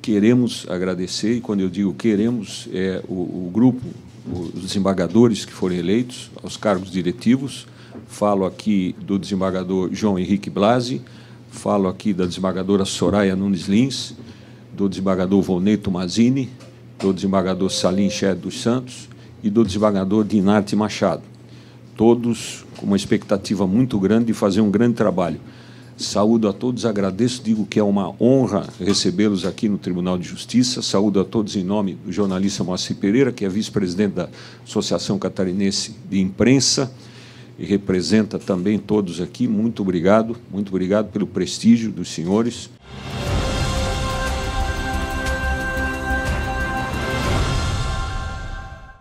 queremos agradecer, e quando eu digo queremos, é o, o grupo, os desembargadores que foram eleitos aos cargos diretivos. Falo aqui do desembargador João Henrique Blasi, falo aqui da desembargadora Soraya Nunes Lins, do desembargador Volney Tomazini, do desembargador Salim Cher dos Santos e do desembargador Dinarte Machado. Todos com uma expectativa muito grande de fazer um grande trabalho. Saúdo a todos, agradeço, digo que é uma honra recebê-los aqui no Tribunal de Justiça. Saúdo a todos em nome do jornalista Moacir Pereira, que é vice-presidente da Associação Catarinense de Imprensa e representa também todos aqui. Muito obrigado, muito obrigado pelo prestígio dos senhores.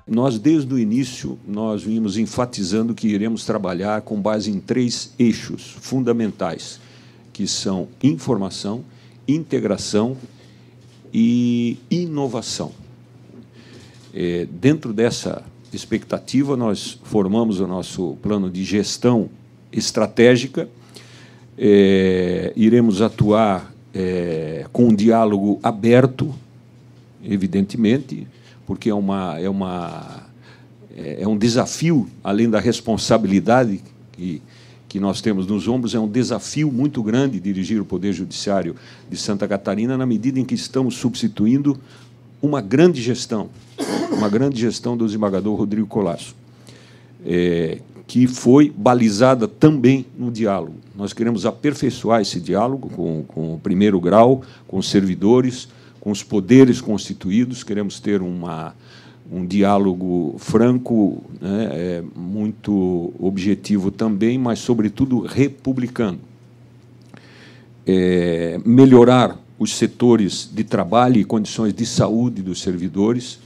Nós, desde o início, nós vimos enfatizando que iremos trabalhar com base em três eixos fundamentais que são informação, integração e inovação. É, dentro dessa expectativa, nós formamos o nosso plano de gestão estratégica, é, iremos atuar é, com um diálogo aberto, evidentemente, porque é, uma, é, uma, é, é um desafio, além da responsabilidade que que nós temos nos ombros é um desafio muito grande dirigir o Poder Judiciário de Santa Catarina, na medida em que estamos substituindo uma grande gestão, uma grande gestão do desembargador Rodrigo Colasso, é, que foi balizada também no diálogo. Nós queremos aperfeiçoar esse diálogo com, com o primeiro grau, com os servidores, com os poderes constituídos, queremos ter uma um diálogo franco, né, é, muito objetivo também, mas, sobretudo, republicano. É, melhorar os setores de trabalho e condições de saúde dos servidores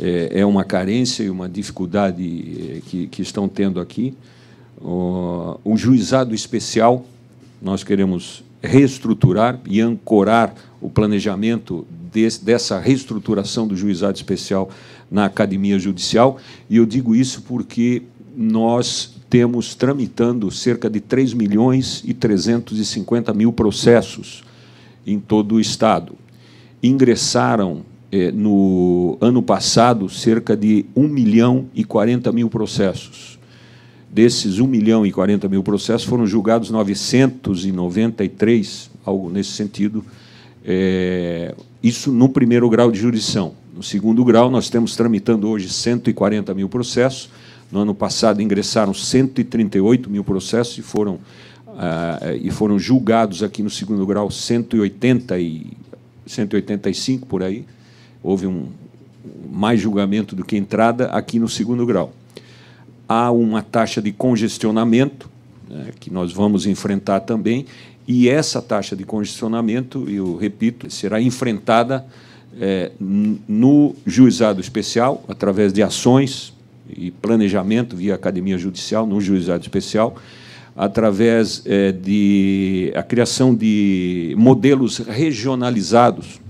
é, é uma carência e uma dificuldade é, que, que estão tendo aqui. O, o juizado especial, nós queremos reestruturar e ancorar o planejamento desse, dessa reestruturação do juizado especial na academia judicial. E eu digo isso porque nós temos tramitando cerca de 3 milhões e 350 mil processos em todo o Estado. Ingressaram eh, no ano passado cerca de 1 milhão e 40 mil processos. Desses 1 milhão e 40 mil processos foram julgados 993, algo nesse sentido, é, isso no primeiro grau de jurisdição. No segundo grau, nós temos tramitando hoje 140 mil processos. No ano passado ingressaram 138 mil processos e foram, ah, eh, e foram julgados aqui no segundo grau 180 e 185 por aí. Houve um, mais julgamento do que entrada aqui no segundo grau. Há uma taxa de congestionamento né, que nós vamos enfrentar também e essa taxa de congestionamento, eu repito, será enfrentada é, no juizado especial, através de ações e planejamento via academia judicial, no juizado especial, através é, de a criação de modelos regionalizados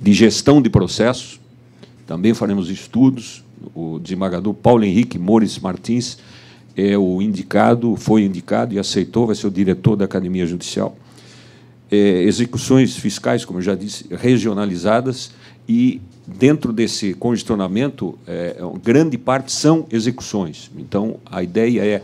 de gestão de processos. Também faremos estudos. O desembargador Paulo Henrique Mores Martins é o indicado, foi indicado e aceitou, vai ser o diretor da Academia Judicial. É, execuções fiscais, como eu já disse, regionalizadas e dentro desse congestionamento, é, grande parte são execuções. Então, a ideia é,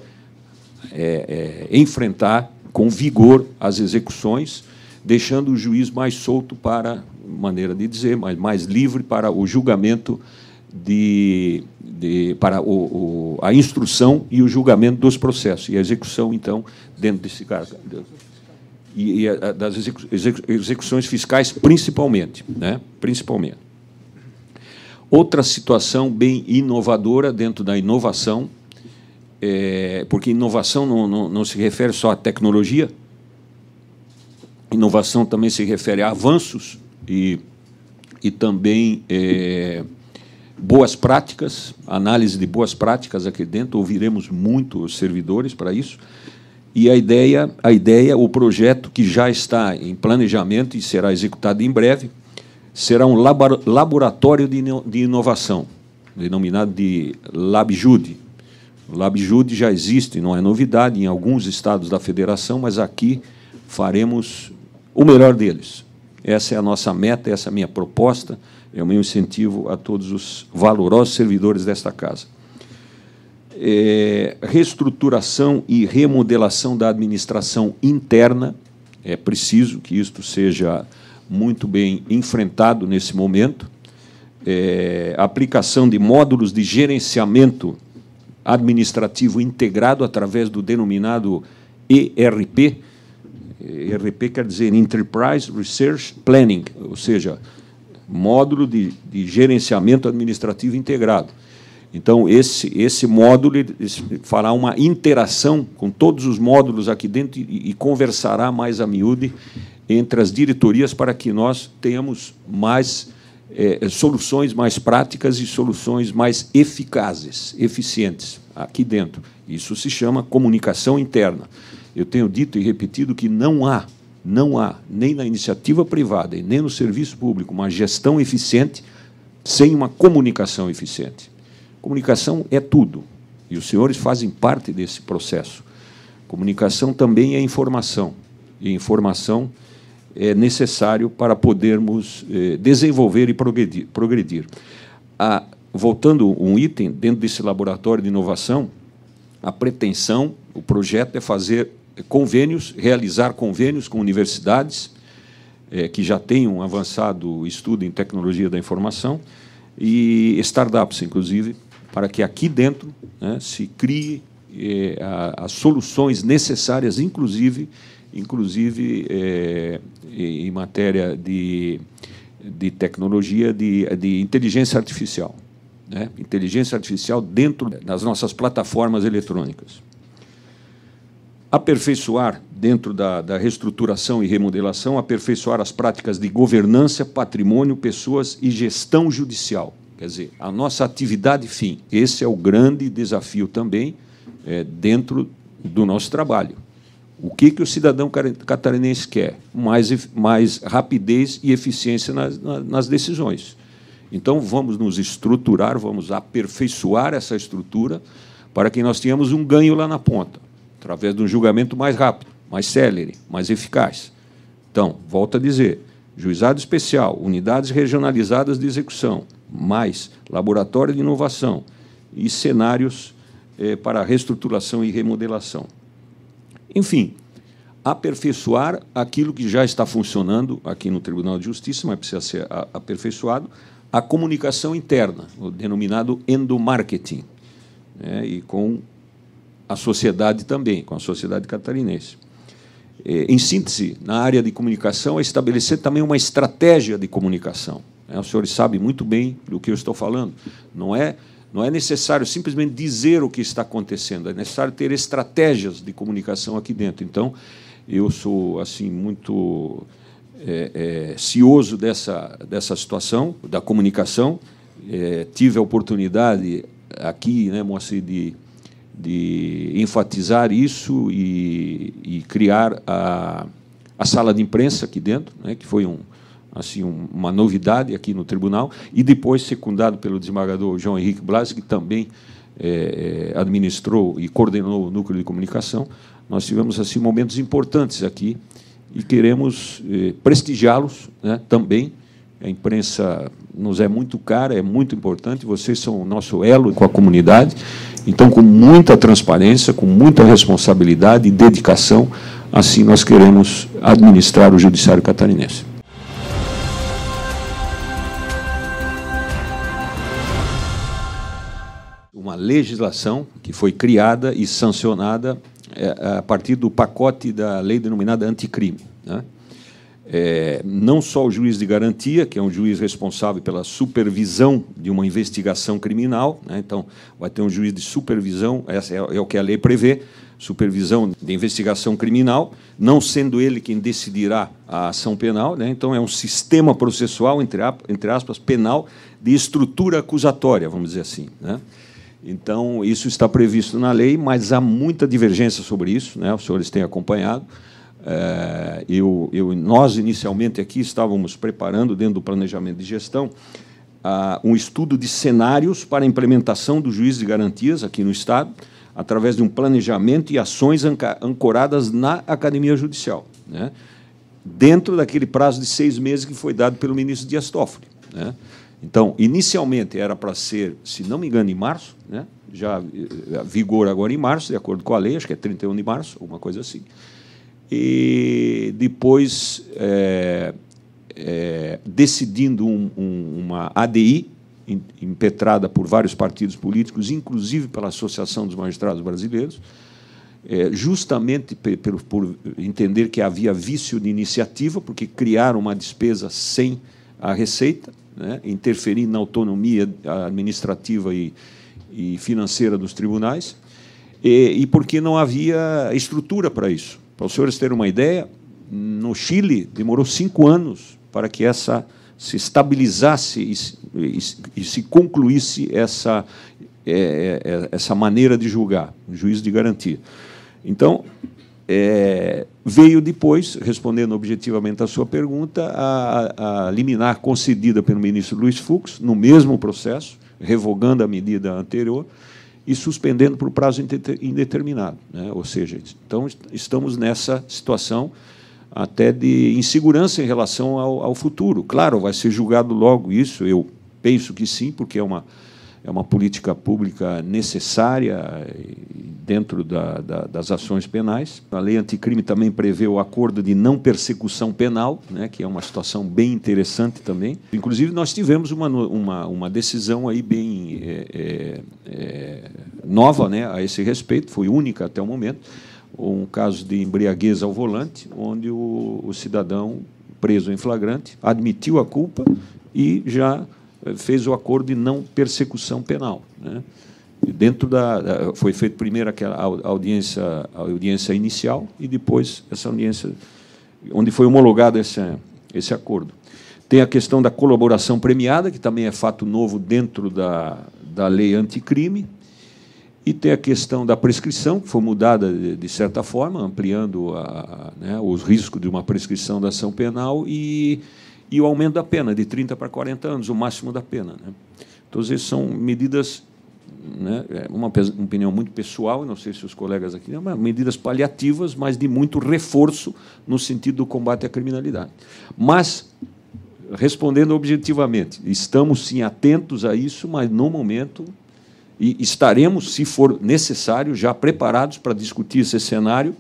é, é enfrentar com vigor as execuções, deixando o juiz mais solto para, maneira de dizer, mas mais livre para o julgamento de de, para o, o, a instrução e o julgamento dos processos, e a execução, então, dentro desse cargo. E, e das execu, execu, execuções fiscais, principalmente. Né? Principalmente. Outra situação bem inovadora dentro da inovação, é, porque inovação não, não, não se refere só à tecnologia, inovação também se refere a avanços e, e também é, boas práticas, análise de boas práticas aqui dentro, ouviremos muito os servidores para isso. E a ideia, a ideia, o projeto que já está em planejamento e será executado em breve, será um laboratório de inovação, denominado de LabJude. LabJude já existe, não é novidade em alguns estados da federação, mas aqui faremos o melhor deles. Essa é a nossa meta, essa é a minha proposta. É o meu incentivo a todos os valorosos servidores desta casa. É, reestruturação e remodelação da administração interna. É preciso que isto seja muito bem enfrentado nesse momento. É, aplicação de módulos de gerenciamento administrativo integrado através do denominado ERP. É, ERP quer dizer Enterprise Research Planning, ou seja, módulo de, de gerenciamento administrativo integrado. Então, esse, esse módulo fará uma interação com todos os módulos aqui dentro e, e conversará mais a miúde entre as diretorias para que nós tenhamos mais é, soluções mais práticas e soluções mais eficazes, eficientes aqui dentro. Isso se chama comunicação interna. Eu tenho dito e repetido que não há não há, nem na iniciativa privada e nem no serviço público, uma gestão eficiente sem uma comunicação eficiente. Comunicação é tudo, e os senhores fazem parte desse processo. Comunicação também é informação, e informação é necessário para podermos eh, desenvolver e progredir. A, voltando um item, dentro desse laboratório de inovação, a pretensão, o projeto é fazer convênios, realizar convênios com universidades é, que já tenham avançado estudo em tecnologia da informação e startups, inclusive, para que aqui dentro né, se crie é, a, as soluções necessárias, inclusive, inclusive é, em matéria de, de tecnologia de, de inteligência artificial. Né? Inteligência artificial dentro das nossas plataformas eletrônicas aperfeiçoar, dentro da, da, reestruturação e remodelação, aperfeiçoar as práticas de governança, patrimônio, pessoas e gestão judicial. Quer dizer, a nossa atividade fim. Esse é o grande desafio também é, dentro do nosso trabalho. O que, que o cidadão catarinense quer? Mais, mais rapidez e eficiência nas, nas decisões. Então, vamos nos estruturar, vamos aperfeiçoar essa estrutura para que nós tenhamos um ganho lá na ponta através de um julgamento mais rápido, mais célere, mais eficaz. Então, volto a dizer, juizado especial, unidades regionalizadas de execução, mais laboratório de inovação e cenários eh, para reestruturação e remodelação. Enfim, aperfeiçoar aquilo que já está funcionando aqui no Tribunal de Justiça, mas precisa ser aperfeiçoado, a comunicação interna, o denominado endomarketing, né, e com a sociedade também, com a sociedade catarinense. Eh, em síntese, na área de comunicação, é estabelecer também uma estratégia de comunicação. É, os senhores sabem muito bem do que eu estou falando. Não é, não é necessário simplesmente dizer o que está acontecendo, é necessário ter estratégias de comunicação aqui dentro. Então, eu sou assim muito é, é, cioso dessa, dessa situação, da comunicação. É, tive a oportunidade aqui, né, Moacir, de de enfatizar isso e, e criar a, a sala de imprensa aqui dentro, né, que foi um, assim, um, uma novidade aqui no tribunal, e depois secundado pelo desembargador João Henrique Blas, que também é, é administrou e coordenou o núcleo de comunicação. Nós tivemos assim momentos importantes aqui e queremos é, prestigiá-los né, também. A imprensa nos é muito cara, é muito importante. Vocês são o nosso elo com a comunidade. Então, com muita transparência, com muita responsabilidade e dedicação, assim nós queremos administrar o Judiciário Catarinense. Uma legislação que foi criada e sancionada é, a partir do pacote da lei denominada anticrime. Né? é, não só o juiz de garantia, que é um juiz responsável pela supervisão de uma investigação criminal, né? então vai ter um juiz de supervisão, essa é, é, o que a lei prevê, supervisão de investigação criminal, não sendo ele quem decidirá a ação penal, né? então é um sistema processual, entre, entre aspas, penal, de estrutura acusatória, vamos dizer assim. Né? Então, isso está previsto na lei, mas há muita divergência sobre isso, né? os senhores têm acompanhado. É, eu, eu, nós, inicialmente, aqui estávamos preparando, dentro do planejamento de gestão, um estudo de cenários para a implementação do juiz de garantias aqui no Estado, através de um planejamento e ações ancoradas na academia judicial, né? dentro daquele prazo de seis meses que foi dado pelo ministro Dias Toffoli. Né? Então, inicialmente era para ser, se não me engano, em março, né? já eh, eh, vigor agora em março, de acordo com a lei, acho que é 31 de março, alguma coisa assim e depois é, é, decidindo um, um, uma ADI impetrada por vários partidos políticos, inclusive pela Associação dos Magistrados Brasileiros, é, justamente por, por entender que havia vício de iniciativa, porque criaram uma despesa sem a receita, né, interferir na autonomia administrativa e, e financeira dos tribunais, e, e porque não havia estrutura para isso. Para os senhores terem uma ideia, no Chile demorou cinco anos para que essa se estabilizasse e, e se concluísse essa, é, é, é essa maneira de julgar, o juízo de garantia. Então, é, veio depois, respondendo objetivamente à sua pergunta, a, a liminar concedida pelo ministro Luiz Fux, no mesmo processo, revogando a medida anterior, e suspendendo por prazo indeterminado. Né? Ou seja, então estamos nessa situação até de insegurança em relação ao, ao futuro. Claro, vai ser julgado logo isso, eu penso que sim, porque é uma é uma política pública necessária eh, dentro da, da, das ações penais. A lei anticrime também prevê o acordo de não persecução penal, né, que é uma situação bem interessante também. Inclusive, nós tivemos uma, uma, uma decisão aí bem é, é, nova né, a esse respeito, foi única até o momento, um caso de embriaguez ao volante, onde o, o cidadão preso em flagrante admitiu a culpa e já fez o acordo de não persecução penal. Né? Dentro da foi feita primeiro aquela audiência, audiência inicial e depois essa audiência onde foi homologado esse, esse acordo. Tem a questão da colaboração premiada, que também é fato novo dentro da, da lei anticrime. E tem a questão da prescrição, que foi mudada de, de certa forma, ampliando a, né, os riscos de uma prescrição da ação penal e e o aumento da pena de 30 para 40 anos, o máximo da pena. Né? Todas então, essas são medidas, né, é, uma opinião muito pessoal, não sei se os colegas aqui, né, mas medidas paliativas, mas de muito reforço no sentido do combate à criminalidade. Mas, respondendo objetivamente, estamos sim atentos a isso, mas no momento e estaremos, se for necessário, já preparados para discutir esse cenário,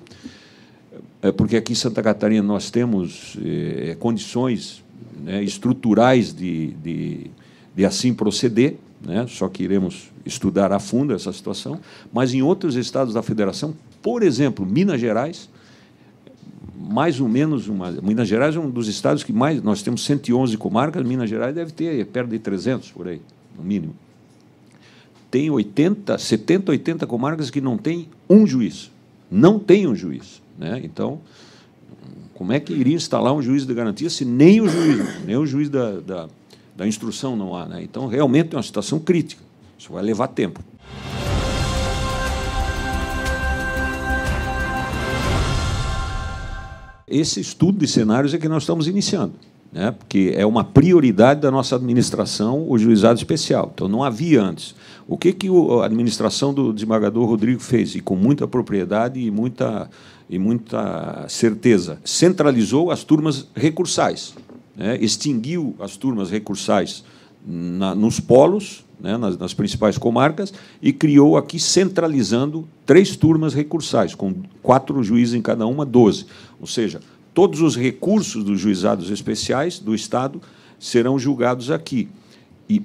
é, porque aqui em Santa Catarina nós temos é, condições né, estruturais de, de, de assim proceder, né? só que iremos estudar a fundo essa situação, mas em outros estados da federação, por exemplo, Minas Gerais, mais ou menos uma, Minas Gerais é um dos estados que mais nós temos 111 comarcas, Minas Gerais deve ter perto de 300 por aí, no mínimo. Tem 80, 70, 80 comarcas que não tem um juiz, não tem um juiz, né? Então, como é que iria instalar um juiz de garantia se nem o juiz, nem o juiz da, da, da instrução não há? Né? Então, realmente é uma situação crítica. Isso vai levar tempo. Esse estudo de cenários é que nós estamos iniciando, né? porque é uma prioridade da nossa administração o juizado especial. Então, não havia antes. O que, que a administração do desembargador Rodrigo fez, e com muita propriedade e muita e muita certeza. Centralizou as turmas recursais, né? extinguiu as turmas recursais na, nos polos, né? nas, nas principais comarcas, e criou aqui, centralizando, três turmas recursais, com quatro juízes em cada uma, doze. Ou seja, todos os recursos dos juizados especiais do Estado serão julgados aqui. E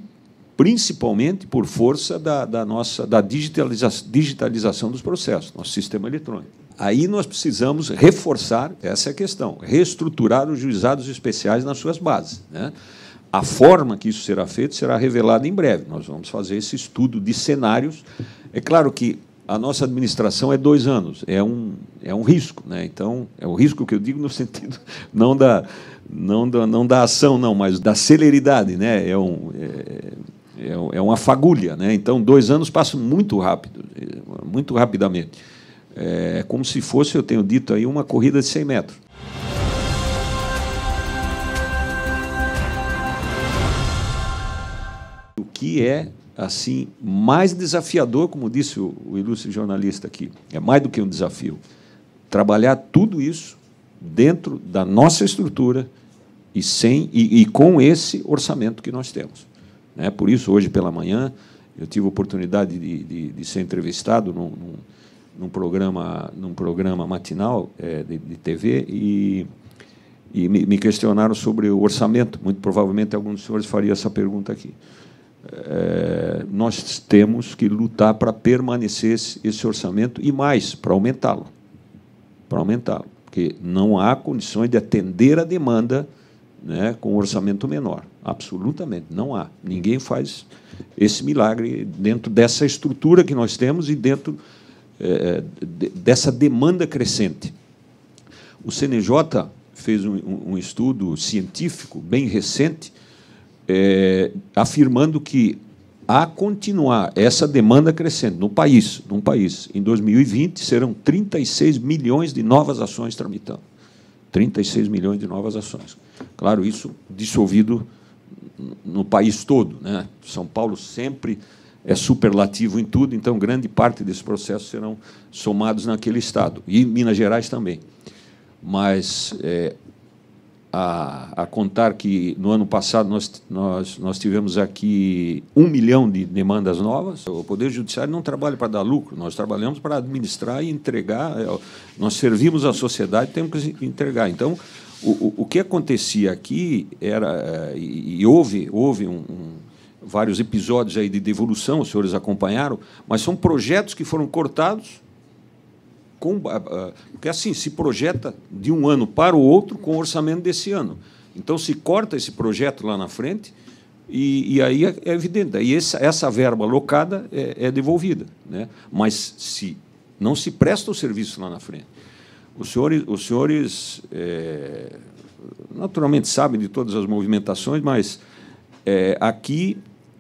principalmente por força da, da nossa da digitaliza, digitalização dos processos, nosso sistema eletrônico. Aí nós precisamos reforçar, essa é a questão, reestruturar os juizados especiais nas suas bases. Né? A forma que isso será feito será revelada em breve. Nós vamos fazer esse estudo de cenários. É claro que a nossa administração é dois anos, é um, é um risco. Né? Então, é o risco que eu digo no sentido não da, não da, não da ação, não, mas da celeridade. Né? É, um, é, é, é uma fagulha. Né? Então, dois anos passam muito rápido, muito rapidamente. É como se fosse, eu tenho dito aí, uma corrida de 100 metros. O que é assim mais desafiador, como disse o, o ilustre jornalista aqui, é mais do que um desafio. Trabalhar tudo isso dentro da nossa estrutura e sem e, e com esse orçamento que nós temos. Né? Por isso hoje pela manhã eu tive a oportunidade de, de, de ser entrevistado num, num num programa, num programa matinal é, de, de, TV e, e me, me, questionaram sobre o orçamento. Muito provavelmente alguns senhores faria essa pergunta aqui. É, nós temos que lutar para permanecer esse, esse orçamento e mais, para aumentá-lo. Para aumentá-lo. Porque não há condições de atender a demanda né, com um orçamento menor. Absolutamente, não há. Ninguém faz esse milagre dentro dessa estrutura que nós temos e dentro é, é, dessa demanda crescente. O CNJ fez um, um estudo científico bem recente é, afirmando que a continuar essa demanda crescente no país, num país, em 2020 serão 36 milhões de novas ações tramitando. 36 milhões de novas ações. Claro, isso dissolvido no país todo. Né? São Paulo sempre é superlativo em tudo, então grande parte desses processos serão somados naquele estado, e Minas Gerais também. Mas é, a, a, contar que no ano passado nós, nós, nós tivemos aqui um milhão de demandas novas, o Poder Judiciário não trabalha para dar lucro, nós trabalhamos para administrar e entregar, é, nós servimos à sociedade, temos que entregar. Então, o, o, o que acontecia aqui era, é, e, e houve, houve um, um vários episódios aí de devolução, os senhores acompanharam, mas são projetos que foram cortados. Com, ah, ah, porque assim, se projeta de um ano para o outro com o orçamento desse ano. Então, se corta esse projeto lá na frente, e, e aí é, é evidente, aí essa, essa verba alocada é, é devolvida. Né? Mas se não se presta o serviço lá na frente. Os senhores, os senhores é, naturalmente sabem de todas as movimentações, mas é, aqui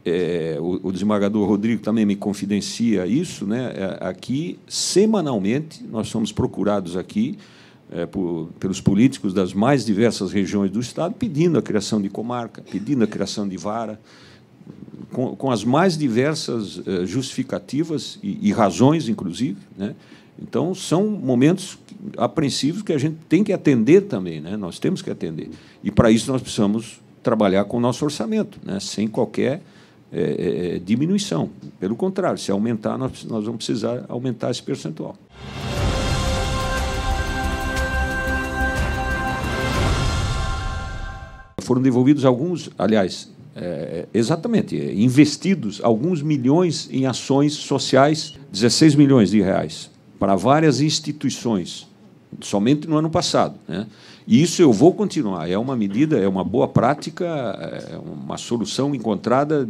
é, o, o, desembargador Rodrigo também me confidencia isso, né? É, aqui semanalmente nós somos procurados aqui é, por, pelos políticos das mais diversas regiões do estado, pedindo a criação de comarca, pedindo a criação de vara, com, com as mais diversas é, justificativas e, e, razões, inclusive. Né? Então, são momentos apreensivos que a gente tem que atender também, né? nós temos que atender. E, para isso, nós precisamos trabalhar com o nosso orçamento, né? sem qualquer é, é, é, diminuição. Pelo contrário, se aumentar, nós, nós vamos precisar aumentar esse percentual. Foram devolvidos alguns, aliás, é, é exatamente, é, investidos alguns milhões em ações sociais, 16 milhões de reais, para várias instituições, somente no ano passado. Né? E isso eu vou continuar. É uma medida, é uma boa prática, é uma solução encontrada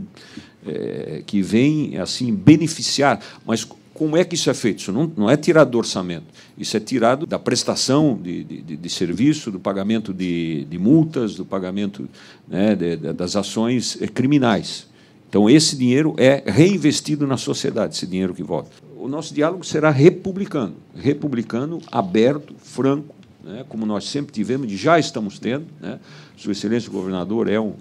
é, que vem assim beneficiar. Mas como é que isso é feito? Isso não, não é tirado do orçamento, isso é tirado da prestação de, de, de serviço, do pagamento de, de multas, do pagamento né, das ações é, criminais. Então, esse dinheiro é reinvestido na sociedade, esse dinheiro que volta. O nosso diálogo será republicano republicano, aberto, franco, né, como nós sempre tivemos e já estamos tendo. Né? Sua Excelência o Governador é um,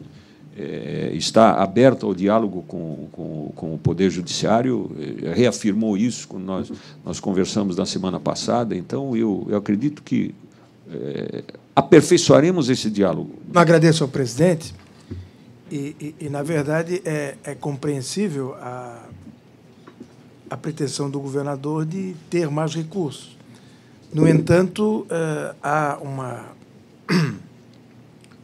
é, está aberto ao diálogo com, com, com, o Poder Judiciário, é, reafirmou isso quando nós, nós conversamos na semana passada. Então, eu, eu acredito que é, aperfeiçoaremos esse diálogo. Eu agradeço ao presidente. E, e, e na verdade, é, é compreensível a, a pretensão do governador de ter mais recursos. No entanto, eh, há uma,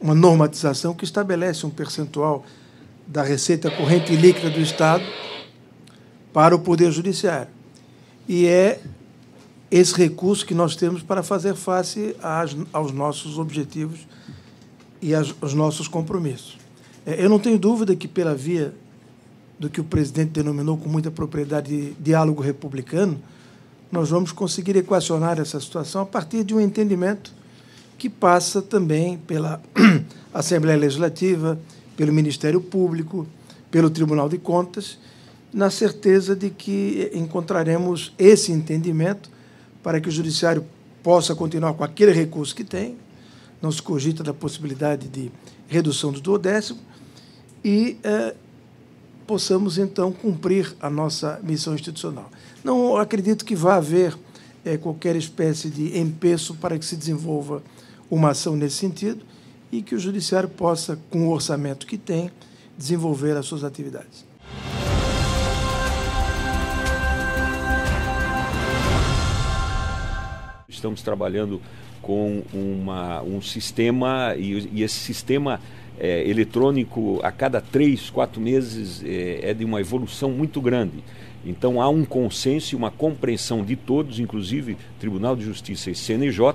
uma normatização que estabelece um percentual da receita corrente líquida do Estado para o Poder Judiciário. E é esse recurso que nós temos para fazer face aos nossos objetivos e aos nossos compromissos. É, eu não tenho dúvida que, pela via do que o presidente denominou com muita propriedade de diálogo republicano, nós vamos conseguir equacionar essa situação a partir de um entendimento que passa também pela Assembleia Legislativa, pelo Ministério Público, pelo Tribunal de Contas, na certeza de que encontraremos esse entendimento para que o Judiciário possa continuar com aquele recurso que tem, não se cogita da possibilidade de redução do duodécimo, e eh, possamos então cumprir a nossa missão institucional. Não acredito que vá haver é, qualquer espécie de empeço para que se desenvolva uma ação nesse sentido e que o judiciário possa, com o orçamento que tem, desenvolver as suas atividades. Estamos trabalhando com uma, um sistema e, e esse sistema é, eletrônico a cada três, quatro meses é, é de uma evolução muito grande. Então há um consenso e uma compreensão de todos, inclusive Tribunal de Justiça e CNJ,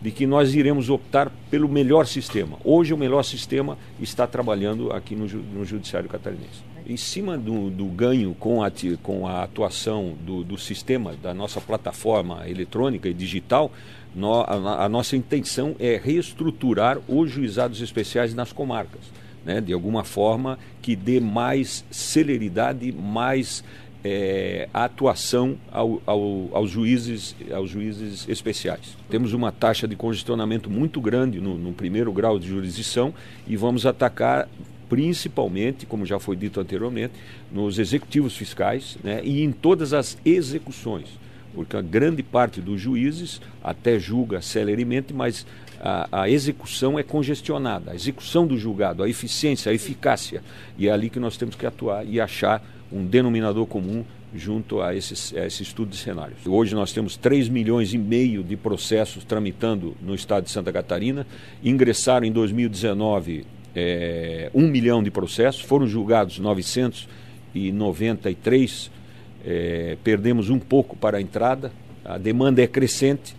de que nós iremos optar pelo melhor sistema. Hoje o melhor sistema está trabalhando aqui no, no Judiciário Catarinense. Em cima do, do ganho com a, com a atuação do, do sistema, da nossa plataforma eletrônica e digital, no, a, a, nossa intenção é reestruturar os juizados especiais nas comarcas, né? de alguma forma que dê mais celeridade, mais é, atuação ao, ao, aos, juízes, aos juízes especiais. Temos uma taxa de congestionamento muito grande no, no primeiro grau de jurisdição e vamos atacar principalmente, como já foi dito anteriormente, nos executivos fiscais né? e em todas as execuções porque a grande parte dos juízes até julga celeremente, mas a, a, execução é congestionada, a execução do julgado, a eficiência, a eficácia. E é ali que nós temos que atuar e achar um denominador comum junto a, esses, a esse estudo de cenários. Hoje nós temos 3 milhões e meio de processos tramitando no estado de Santa Catarina, ingressaram em 2019 é, 1 milhão de processos, foram julgados 993 é, perdemos um pouco para a entrada, a demanda é crescente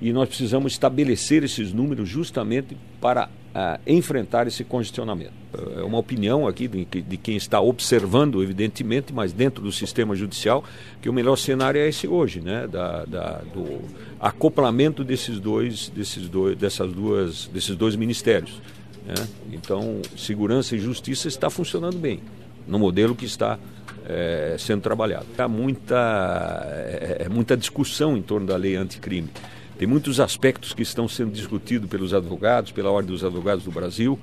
e nós precisamos estabelecer esses números justamente para a, ah, enfrentar esse congestionamento. É uma opinião aqui de, de, quem está observando, evidentemente, mas dentro do sistema judicial, que o melhor cenário é esse hoje, né? Da, da, do acoplamento desses dois, desses dois, dessas duas, desses dois ministérios. Né? Então, segurança e justiça está funcionando bem no modelo que está é, sendo trabalhado. Há muita, é, é, muita discussão em torno da lei anticrime. Tem muitos aspectos que estão sendo discutidos pelos advogados, pela Ordem dos Advogados do Brasil,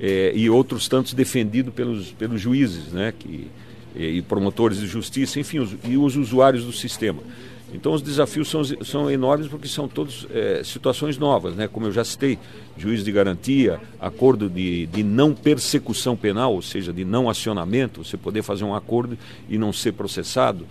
é, e outros tantos defendidos pelos, pelos juízes né, que, e promotores de justiça, enfim, os, e os usuários do sistema. Então os desafios são, são enormes porque são todas é, situações novas, né? como eu já citei, juiz de garantia, acordo de, de não persecução penal, ou seja, de não acionamento, você poder fazer um acordo e não ser processado.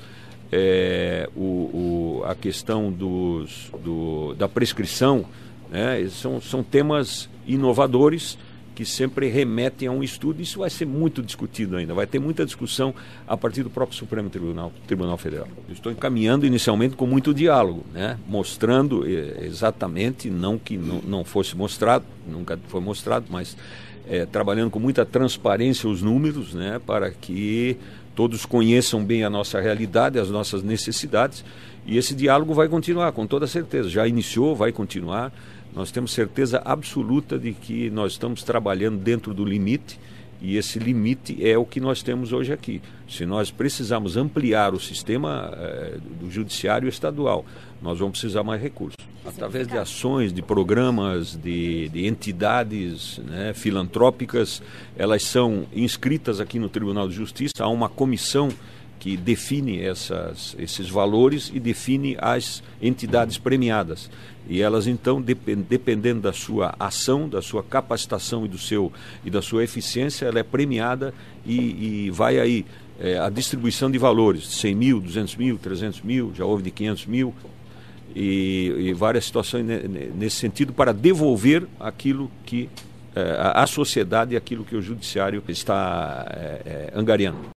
É, o, o, a questão dos, do, da prescrição, né? são, são temas inovadores que sempre remetem a um estudo. Isso vai ser muito discutido ainda, vai ter muita discussão a partir do próprio Supremo Tribunal, Tribunal Federal. Eu estou encaminhando inicialmente com muito diálogo, né? mostrando eh, exatamente, não que não, fosse mostrado, nunca foi mostrado, mas é, trabalhando com muita transparência os números, né? para que todos conheçam bem a nossa realidade, as nossas necessidades. E esse diálogo vai continuar, com toda certeza. Já iniciou, vai continuar. Nós temos certeza absoluta de que nós estamos trabalhando dentro do limite e esse limite é o que nós temos hoje aqui. Se nós precisarmos ampliar o sistema eh, do judiciário estadual, nós vamos precisar mais recursos. Através de ações, de programas, de, de entidades né, filantrópicas, elas são inscritas aqui no Tribunal de Justiça, há uma comissão que define essas, esses valores e define as entidades premiadas. E elas então, dependendo da sua ação, da sua capacitação e, do seu, e da sua eficiência, ela é premiada e, e vai aí é, a distribuição de valores, 100 mil, 200 mil, 300 mil, já houve de 500 mil, e, e várias situações nesse sentido para devolver aquilo que é, a, sociedade e aquilo que o judiciário está é, angariando.